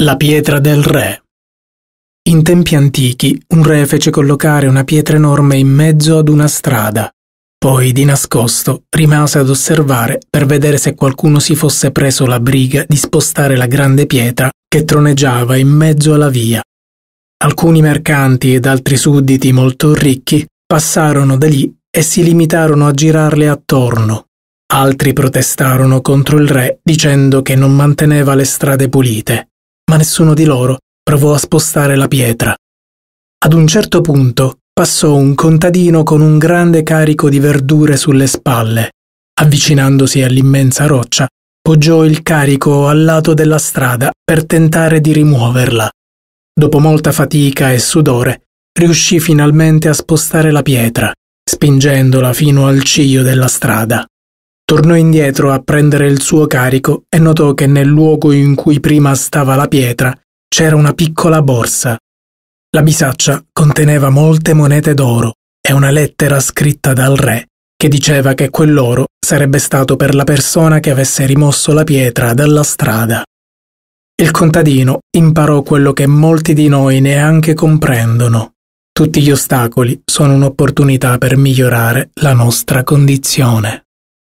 La pietra del re. In tempi antichi un re fece collocare una pietra enorme in mezzo ad una strada, poi di nascosto rimase ad osservare per vedere se qualcuno si fosse preso la briga di spostare la grande pietra che troneggiava in mezzo alla via. Alcuni mercanti ed altri sudditi molto ricchi passarono da lì e si limitarono a girarle attorno. Altri protestarono contro il re dicendo che non manteneva le strade pulite ma nessuno di loro provò a spostare la pietra. Ad un certo punto passò un contadino con un grande carico di verdure sulle spalle. Avvicinandosi all'immensa roccia, poggiò il carico al lato della strada per tentare di rimuoverla. Dopo molta fatica e sudore, riuscì finalmente a spostare la pietra, spingendola fino al ciglio della strada. Tornò indietro a prendere il suo carico e notò che nel luogo in cui prima stava la pietra c'era una piccola borsa. La bisaccia conteneva molte monete d'oro e una lettera scritta dal re che diceva che quell'oro sarebbe stato per la persona che avesse rimosso la pietra dalla strada. Il contadino imparò quello che molti di noi neanche comprendono. Tutti gli ostacoli sono un'opportunità per migliorare la nostra condizione.